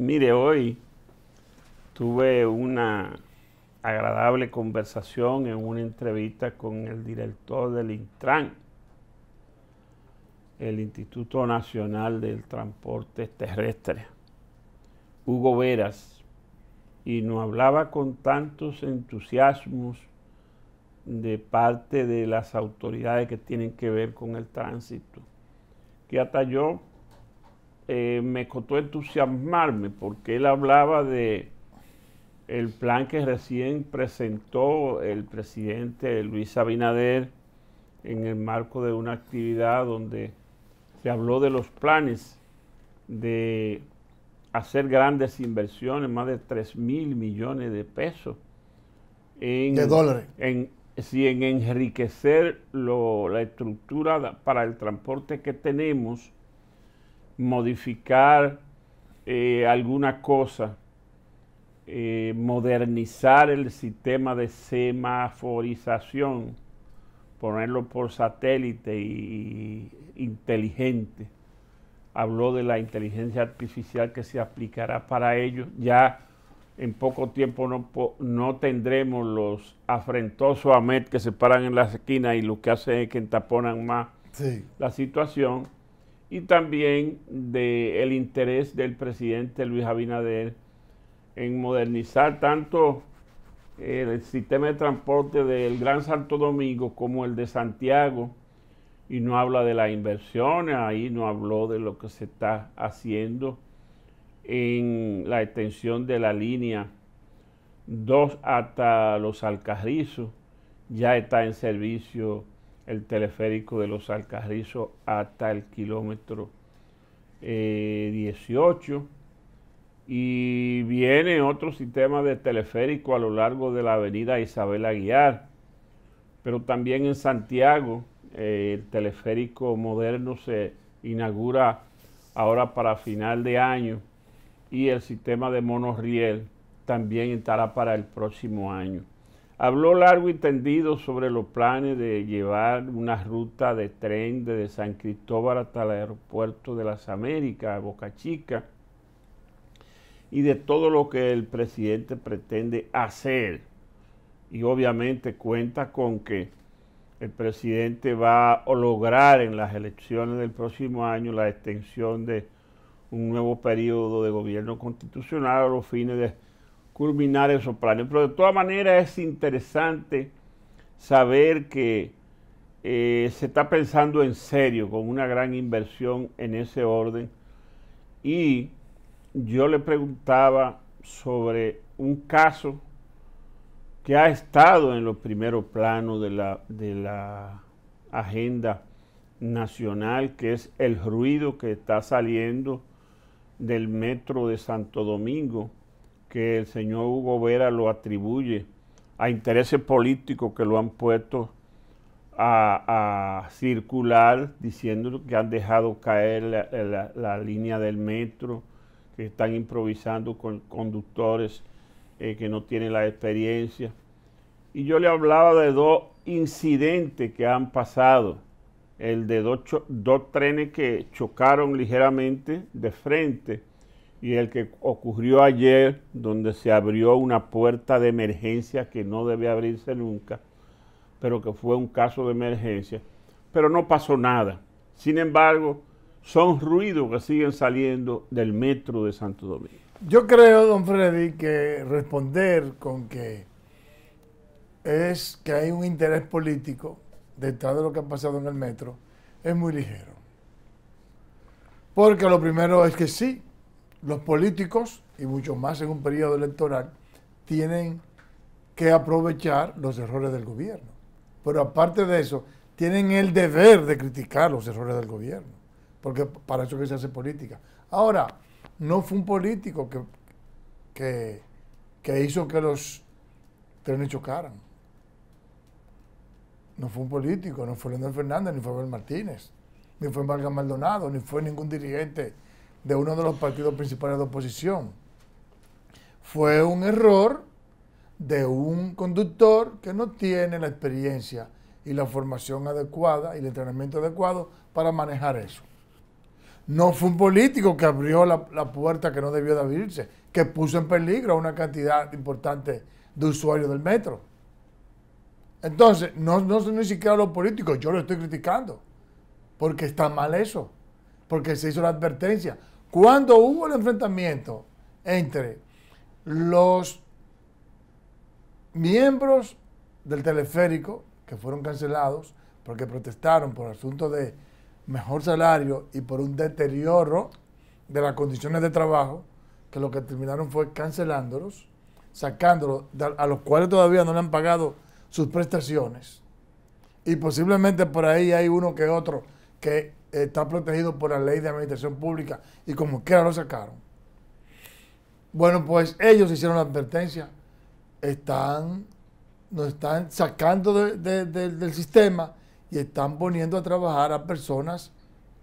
Mire, hoy tuve una agradable conversación en una entrevista con el director del Intran, el Instituto Nacional del Transporte Terrestre, Hugo Veras, y nos hablaba con tantos entusiasmos de parte de las autoridades que tienen que ver con el tránsito, que hasta yo eh, me costó entusiasmarme porque él hablaba de el plan que recién presentó el presidente Luis Abinader en el marco de una actividad donde se habló de los planes de hacer grandes inversiones, más de 3 mil millones de pesos. En, de En, en enriquecer lo, la estructura para el transporte que tenemos modificar eh, alguna cosa, eh, modernizar el sistema de semaforización, ponerlo por satélite y, inteligente. Habló de la inteligencia artificial que se aplicará para ello. Ya en poco tiempo no, no tendremos los afrentosos AMET que se paran en las esquinas y lo que hacen es que entaponan más la situación y también del interés del presidente Luis Abinader en modernizar tanto el sistema de transporte del Gran Santo Domingo como el de Santiago, y no habla de las inversiones, ahí no habló de lo que se está haciendo en la extensión de la línea 2 hasta los Alcarrizos, ya está en servicio el teleférico de los Alcarrizos hasta el kilómetro 18 eh, y viene otro sistema de teleférico a lo largo de la avenida Isabel Aguiar, pero también en Santiago eh, el teleférico moderno se inaugura ahora para final de año y el sistema de monorriel también estará para el próximo año. Habló largo y tendido sobre los planes de llevar una ruta de tren desde San Cristóbal hasta el aeropuerto de las Américas, Boca Chica, y de todo lo que el presidente pretende hacer. Y obviamente cuenta con que el presidente va a lograr en las elecciones del próximo año la extensión de un nuevo periodo de gobierno constitucional a los fines de culminar esos planes, Pero de todas maneras es interesante saber que eh, se está pensando en serio con una gran inversión en ese orden. Y yo le preguntaba sobre un caso que ha estado en los primeros planos de la, de la agenda nacional, que es el ruido que está saliendo del metro de Santo Domingo que el señor Hugo Vera lo atribuye a intereses políticos que lo han puesto a, circular diciendo que han dejado caer la, línea del metro, que están improvisando con conductores eh, que no tienen la experiencia. Y yo le hablaba de dos incidentes que han pasado, el de dos trenes que chocaron ligeramente de frente y el que ocurrió ayer, donde se abrió una puerta de emergencia que no debe abrirse nunca, pero que fue un caso de emergencia, pero no pasó nada. Sin embargo, son ruidos que siguen saliendo del metro de Santo Domingo. Yo creo, don Freddy, que responder con que es que hay un interés político detrás de lo que ha pasado en el metro es muy ligero. Porque lo primero es que sí, los políticos, y mucho más en un periodo electoral, tienen que aprovechar los errores del gobierno. Pero aparte de eso, tienen el deber de criticar los errores del gobierno, porque para eso que se hace política. Ahora, no fue un político que, que, hizo que los trenes chocaran. No fue un político, no fue Leonel Fernández, ni fue Abel Martínez, ni fue Vargas Maldonado, ni fue ningún dirigente de uno de los partidos principales de oposición. Fue un error de un conductor que no tiene la experiencia y la formación adecuada y el entrenamiento adecuado para manejar eso. No fue un político que abrió la, puerta que no debió de abrirse, que puso en peligro a una cantidad importante de usuarios del metro. Entonces, no, no son ni siquiera los políticos, yo lo estoy criticando, porque está mal eso porque se hizo la advertencia. Cuando hubo el enfrentamiento entre los miembros del teleférico, que fueron cancelados porque protestaron por asuntos de mejor salario y por un deterioro de las condiciones de trabajo, que lo que terminaron fue cancelándolos, sacándolos, a los cuales todavía no le han pagado sus prestaciones. Y posiblemente por ahí hay uno que otro que está protegido por la ley de administración pública y como quiera lo sacaron. Bueno, pues ellos hicieron la advertencia. Están, nos están sacando del sistema y están poniendo a trabajar a personas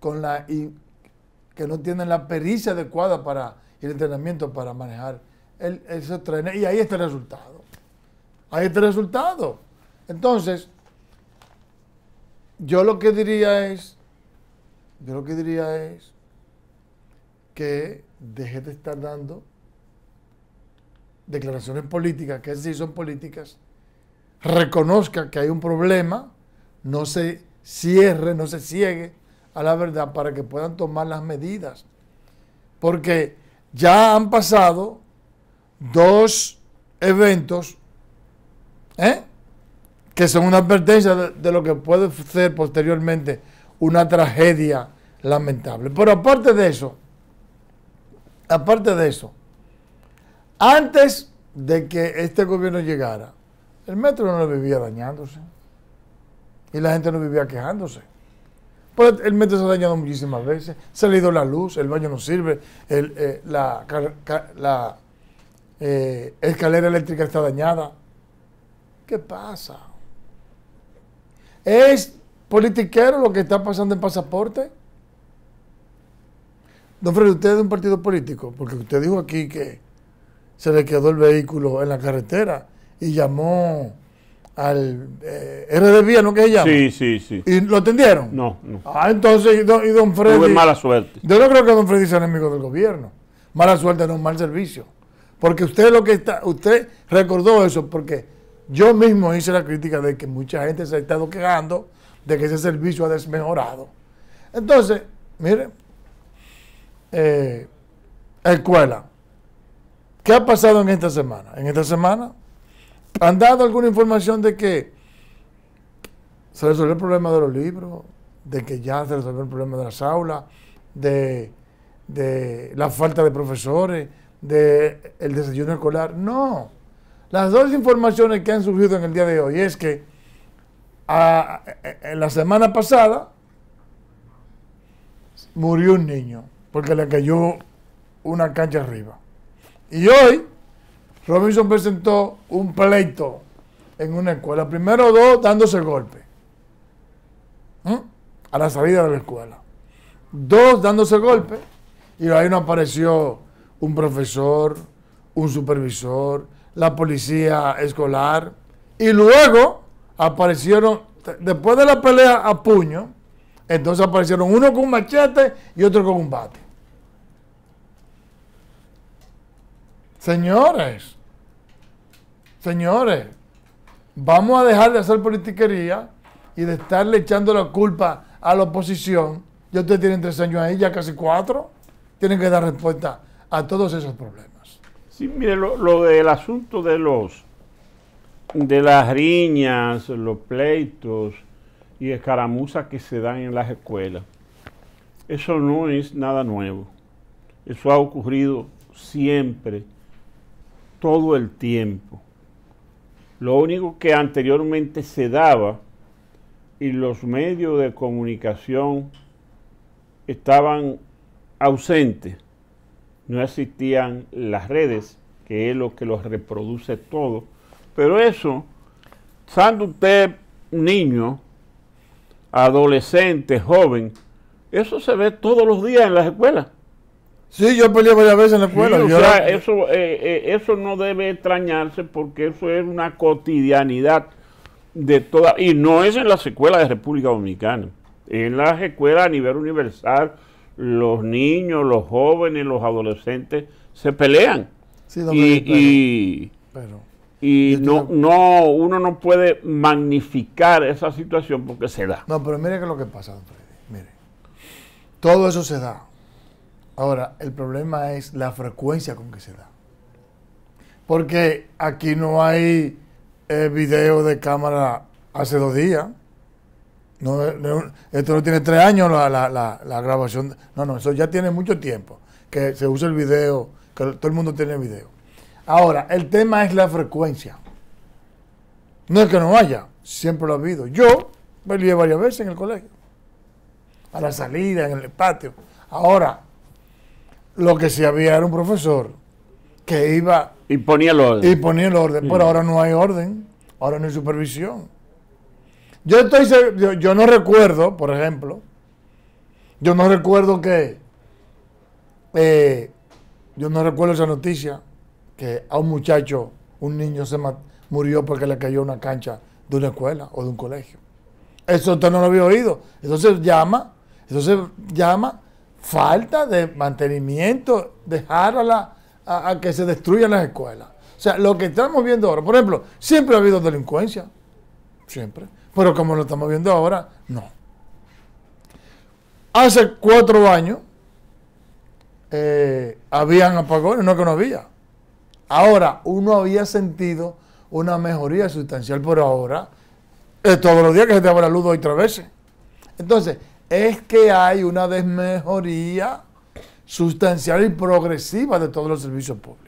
con la que no tienen la pericia adecuada para el entrenamiento para manejar el, esos trenes. Y ahí está el resultado. Ahí está el resultado. Entonces, yo lo que diría es yo lo que diría es que deje de estar dando declaraciones políticas, que si son políticas, reconozca que hay un problema, no se cierre, no se ciegue a la verdad para que puedan tomar las medidas. Porque ya han pasado dos eventos ¿eh? que son una advertencia de lo que puede ser posteriormente una tragedia lamentable. Pero aparte de eso, aparte de eso, antes de que este gobierno llegara, el metro no vivía dañándose. Y la gente no vivía quejándose. Pero el metro se ha dañado muchísimas veces. Se ha ido la luz, el baño no sirve, eh, la, eh, escalera eléctrica está dañada. ¿Qué pasa? Es politiquero lo que está pasando en pasaporte. Don Freddy, usted es de un partido político, porque usted dijo aquí que se le quedó el vehículo en la carretera y llamó al eh, RDV, de Vía, ¿no que se Sí, sí, sí. ¿Y lo atendieron? No, no. Ah, entonces, y don, Freddy... Tuve mala suerte. Yo no creo que don Freddy sea enemigo del gobierno. Mala suerte no, mal servicio. Porque usted lo que está, usted recordó eso porque yo mismo hice la crítica de que mucha gente se ha estado quejando de que ese servicio ha desmejorado. Entonces, miren, eh, escuela, ¿qué ha pasado en esta semana? En esta semana, ¿han dado alguna información de que se resolvió el problema de los libros, de que ya se resolvió el problema de las aulas, de, de la falta de profesores, De el desayuno escolar? No. Las dos informaciones que han surgido en el día de hoy es que en la semana pasada murió un niño porque le cayó una cancha arriba. Y hoy Robinson presentó un pleito en una escuela. Primero dos dándose golpe. A la salida de la escuela. Dos dándose golpe. Y ahí no apareció un profesor, un supervisor, la policía escolar. Y luego aparecieron, después de la pelea a puño, entonces aparecieron uno con un machete y otro con un bate. Señores, señores, vamos a dejar de hacer politiquería y de estarle echando la culpa a la oposición. Ya ustedes tienen tres años ahí, ya casi cuatro. Tienen que dar respuesta a todos esos problemas. Sí, mire, lo del asunto de los de las riñas, los pleitos y escaramuzas que se dan en las escuelas. Eso no es nada nuevo. Eso ha ocurrido siempre, todo el tiempo. Lo único que anteriormente se daba y los medios de comunicación estaban ausentes. No existían las redes, que es lo que los reproduce todo pero eso, siendo usted un niño, adolescente, joven, eso se ve todos los días en las escuelas. Sí, yo peleé varias veces en la escuela. eso, eh, eh, eso no debe extrañarse porque eso es una cotidianidad de todas. Y no es en las escuelas de República Dominicana. En las escuelas a nivel universal, los niños, los jóvenes, los adolescentes se pelean. Sí, pero y no, no, uno no puede magnificar esa situación porque se da. No, pero mire que lo que pasa, don Freddy. Mire, todo eso se da. Ahora, el problema es la frecuencia con que se da. Porque aquí no hay eh, video de cámara hace dos días. esto no tiene tres años la, la, la, la, grabación. No, no, eso ya tiene mucho tiempo. Que se usa el video, que todo el mundo tiene video. Ahora, el tema es la frecuencia. No es que no haya, siempre lo ha habido. Yo me lié varias veces en el colegio, a la salida, en el patio. Ahora, lo que sí había era un profesor que iba... Y ponía el orden. Y ponía el orden, pero ahora no hay orden, ahora no hay supervisión. Yo, estoy, yo, no recuerdo, por ejemplo, yo no recuerdo que... Eh, yo no recuerdo esa noticia que a un muchacho, un niño se murió porque le cayó una cancha de una escuela o de un colegio. Eso usted no lo había oído. Entonces llama, entonces llama falta de mantenimiento, dejar a, que se destruyan las escuelas. O sea, lo que estamos viendo ahora, por ejemplo, siempre ha habido delincuencia, siempre, pero como lo estamos viendo ahora, no. Hace cuatro años eh, habían apagones, no que no había, Ahora, uno había sentido una mejoría sustancial por ahora, eh, todos los días que se te va la luz veces. Entonces, es que hay una desmejoría sustancial y progresiva de todos los servicios públicos.